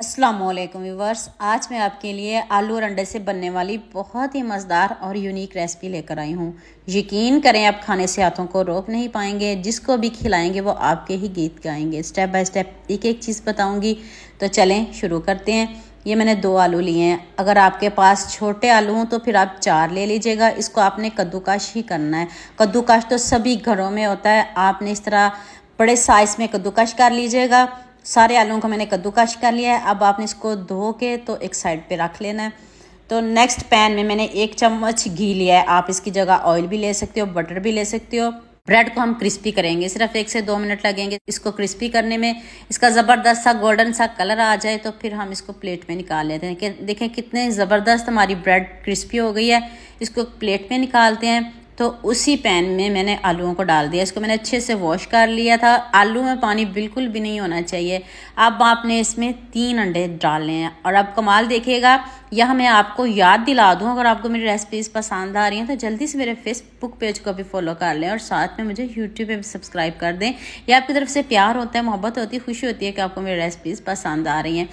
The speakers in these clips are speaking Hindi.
असलम व्यूवर्स आज मैं आपके लिए आलू और अंडे से बनने वाली बहुत ही मज़ेदार और यूनिक रेसिपी लेकर आई हूँ यकीन करें आप खाने से हाथों को रोक नहीं पाएंगे जिसको भी खिलाएंगे वो आपके ही गीत गाएंगे स्टेप बाय स्टेप एक एक चीज़ बताऊँगी तो चलें शुरू करते हैं ये मैंने दो आलू लिए हैं अगर आपके पास छोटे आलू हों तो फिर आप चार ले लीजिएगा इसको आपने कद्दूकाश ही करना है कद्दूकाश तो सभी घरों में होता है आपने इस तरह बड़े साइज़ में कद्दूकाश कर लीजिएगा सारे आलुओं को मैंने कद्दूकश कर लिया है अब आपने इसको धो के तो एक साइड पे रख लेना है तो नेक्स्ट पैन में मैंने एक चम्मच घी लिया है आप इसकी जगह ऑयल भी ले सकते हो बटर भी ले सकते हो ब्रेड को हम क्रिस्पी करेंगे सिर्फ एक से दो मिनट लगेंगे इसको क्रिस्पी करने में इसका ज़बरदस्त सा गोल्डन सा कलर आ जाए तो फिर हम इसको प्लेट में निकाल लेते हैं देखें कितने ज़बरदस्त हमारी ब्रेड क्रिस्पी हो गई है इसको प्लेट में निकालते हैं तो उसी पैन में मैंने आलूओं को डाल दिया इसको मैंने अच्छे से वॉश कर लिया था आलू में पानी बिल्कुल भी नहीं होना चाहिए अब आपने इसमें तीन अंडे डालने हैं और अब कमाल देखिएगा यह मैं आपको याद दिला दूँ अगर आपको मेरी रेसिपीज़ पसंद आ रही हैं तो जल्दी से मेरे फेसबुक पेज को भी फॉलो कर लें और साथ में मुझे यूट्यूब पे भी सब्सक्राइब कर दें यह आपकी तरफ से प्यार होता है मोहब्बत होती है खुशी होती है कि आपको मेरी रेसिपीज़ पसंद आ रही हैं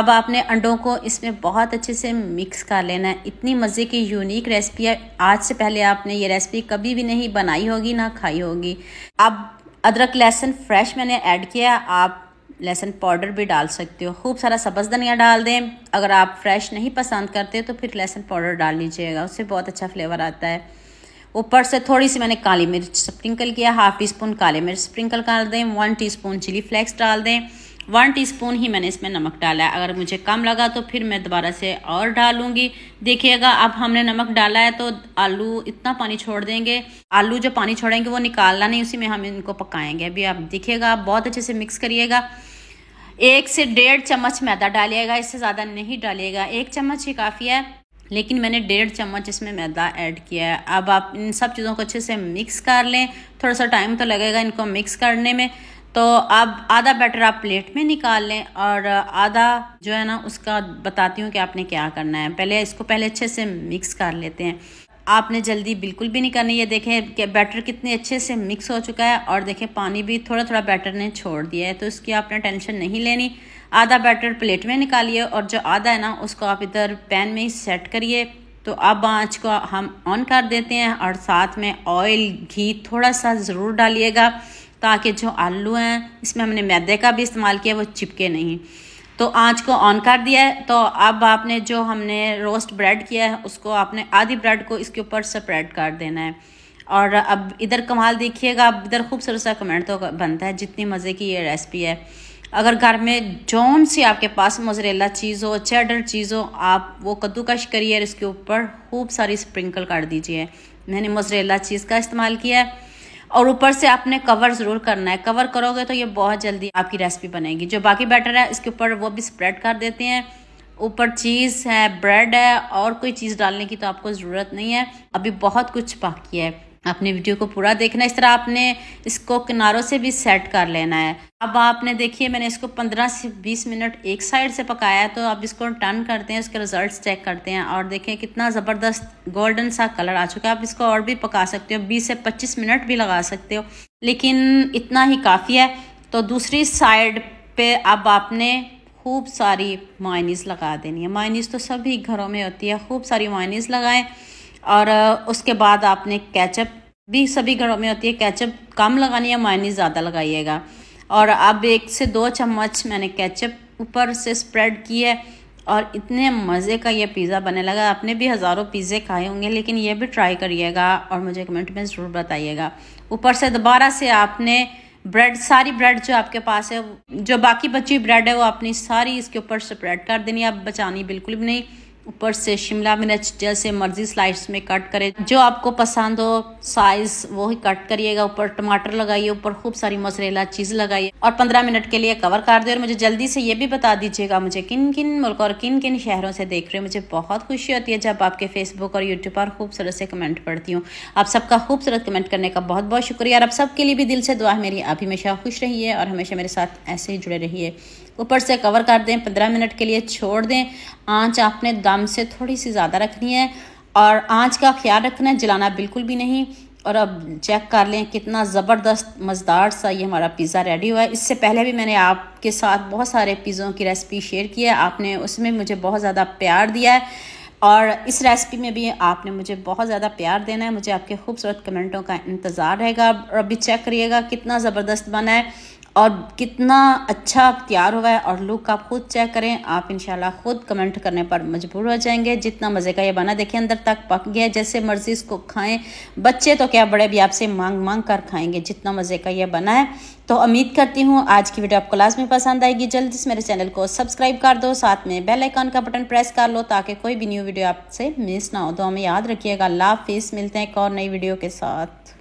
अब आपने अंडों को इसमें बहुत अच्छे से मिक्स कर लेना है इतनी मज़े की यूनिक रेसिपी है आज से पहले आपने ये रेसिपी कभी भी नहीं बनाई होगी ना खाई होगी अब अदरक लहसुन फ्रेश मैंने ऐड किया आप लहसुन पाउडर भी डाल सकते हो खूब सारा सब्ज़ धनिया डाल दें अगर आप फ्रेश नहीं पसंद करते तो फिर लहसुन पाउडर डाल लीजिएगा उससे बहुत अच्छा फ्लेवर आता है ऊपर से थोड़ी सी मैंने काली मिर्च स्प्रिंकल किया हाफ़ टी स्पून काली मिर्च स्प्रिंकल कर दें one teaspoon chilli flakes डाल दें वन स्पून ही मैंने इसमें नमक डाला है अगर मुझे कम लगा तो फिर मैं दोबारा से और डालूंगी देखिएगा अब हमने नमक डाला है तो आलू इतना पानी छोड़ देंगे आलू जो पानी छोड़ेंगे वो निकालना नहीं उसी में हम इनको पकाएंगे अभी आप देखिएगा बहुत अच्छे से मिक्स करिएगा एक से डेढ़ चम्मच मैदा डालिएगा इससे ज़्यादा नहीं डालिएगा एक चम्मच ही काफ़ी है लेकिन मैंने डेढ़ चम्मच इसमें मैदा ऐड किया है अब आप इन सब चीज़ों को अच्छे से मिक्स कर लें थोड़ा सा टाइम तो लगेगा इनको मिक्स करने में तो अब आधा बैटर आप प्लेट में निकाल लें और आधा जो है ना उसका बताती हूँ कि आपने क्या करना है पहले इसको पहले अच्छे से मिक्स कर लेते हैं आपने जल्दी बिल्कुल भी नहीं करनी है देखें कि बैटर कितने अच्छे से मिक्स हो चुका है और देखें पानी भी थोड़ा थोड़ा बैटर ने छोड़ दिया है तो इसकी आपने टेंशन नहीं लेनी आधा बैटर प्लेट में निकालिए और जो आधा है ना उसको आप इधर पैन में ही सेट करिए तो अब आँच को हम ऑन कर देते हैं और साथ में ऑयल घी थोड़ा सा ज़रूर डालिएगा ताकि जो आलू हैं इसमें हमने मैदे का भी इस्तेमाल किया वो चिपके नहीं तो आँच को ऑन कर दिया है तो अब आपने जो हमने रोस्ट ब्रेड किया है उसको आपने आधी ब्रेड को इसके ऊपर स्प्रेड कर देना है और अब इधर कमाल देखिएगा अब इधर खूबसूरत सा कमेंट तो बनता है जितनी मज़े की ये रेसिपी है अगर घर में जौन सी आपके पास मोजरेला चीज़ हो चेडर चीज़ हो आप वो कद्दूकश करिए इसके ऊपर खूब सारी स्प्रिंकल कर दीजिए मैंने मोजरेला चीज़ का इस्तेमाल किया है और ऊपर से आपने कवर ज़रूर करना है कवर करोगे तो ये बहुत जल्दी आपकी रेसिपी बनेगी जो बाकी बैटर है इसके ऊपर वो भी स्प्रेड कर देते हैं ऊपर चीज़ है ब्रेड है और कोई चीज़ डालने की तो आपको ज़रूरत नहीं है अभी बहुत कुछ बाकी है आपने वीडियो को पूरा देखना इस तरह आपने इसको किनारों से भी सेट कर लेना है अब आपने देखिए मैंने इसको 15 से 20 मिनट एक साइड से पकाया है तो अब इसको टर्न करते हैं उसके रिजल्ट्स चेक करते हैं और देखें कितना ज़बरदस्त गोल्डन सा कलर आ चुका है आप इसको और भी पका सकते हो 20 से 25 मिनट भी लगा सकते हो लेकिन इतना ही काफ़ी है तो दूसरी साइड पर अब आपने खूब सारी मायनीस लगा देनी है मायनीस तो सभी घरों में होती है खूब सारी मायनीस लगाएं और उसके बाद आपने कैचअप भी सभी घरों में होती है कैचअप कम लगानी है मायनी ज़्यादा लगाइएगा और अब एक से दो चम्मच मैंने कैचअप ऊपर से स्प्रेड की है और इतने मज़े का ये पिज़्ज़ा बने लगा आपने भी हज़ारों पिज़्ज़े खाए होंगे लेकिन ये भी ट्राई करिएगा और मुझे कमेंट में ज़रूर बताइएगा ऊपर से दोबारा से आपने ब्रेड सारी ब्रेड जो आपके पास है जो बाकी बची ब्रेड है वो अपनी सारी इसके ऊपर स्प्रेड कर देनी आप बचानी बिल्कुल भी नहीं ऊपर से शिमला मिर्च जैसे मर्जी स्लाइस में कट करें जो आपको पसंद हो साइज वो ही कट करिएगा ऊपर टमाटर लगाइए ऊपर खूब सारी मसरेला चीज़ लगाइए और पंद्रह मिनट के लिए कवर कर दे और मुझे जल्दी से ये भी बता दीजिएगा मुझे किन किन मुल्क और किन किन शहरों से देख रहे हो मुझे बहुत खुशी होती है जब आपके फेसबुक और यूट्यूब पर खूबसूरत से कमेंट पढ़ती हूँ आप सबका खूबसूरत कमेंट करने का बहुत बहुत शुक्रिया और आप सबके लिए भी दिल से दुआ मेरी आप हमेशा खुश रहिए और हमेशा मेरे साथ ऐसे ही जुड़े रहिए ऊपर से कवर कर दें पंद्रह मिनट के लिए छोड़ दें आंच आपने दम से थोड़ी सी ज़्यादा रखनी है और आंच का ख्याल रखना है जलाना बिल्कुल भी नहीं और अब चेक कर लें कितना ज़बरदस्त मज़ेदार सा ये हमारा पिज़्ज़ा रेडी हुआ है इससे पहले भी मैंने आपके साथ बहुत सारे पिज़्ज़ों की रेसिपी शेयर की है आपने उसमें मुझे बहुत ज़्यादा प्यार दिया है और इस रेसिपी में भी आपने मुझे बहुत ज़्यादा प्यार देना है मुझे आपके खूबसूरत कमेंटों का इंतज़ार रहेगा और अभी चेक करिएगा कितना ज़बरदस्त बना है और कितना अच्छा तैयार हुआ है और लुक आप खुद चेक करें आप इंशाल्लाह खुद कमेंट करने पर मजबूर हो जाएंगे जितना मज़े का ये बना देखें अंदर तक पक गया जैसे मर्ज़ी इसको खाएं बच्चे तो क्या बड़े भी आपसे मांग मांग कर खाएंगे जितना मज़े का ये बना है तो उम्मीद करती हूँ आज की वीडियो आपको लास्ट में पसंद आएगी जल्द इस मेरे चैनल को सब्सक्राइब कर दो साथ में बेल आइकॉन का बटन प्रेस कर लो ताकि कोई भी न्यू वीडियो आपसे मिस ना हो तो हमें याद रखिएगा अल्लाह हाफिज़ मिलते हैं एक और नई वीडियो के साथ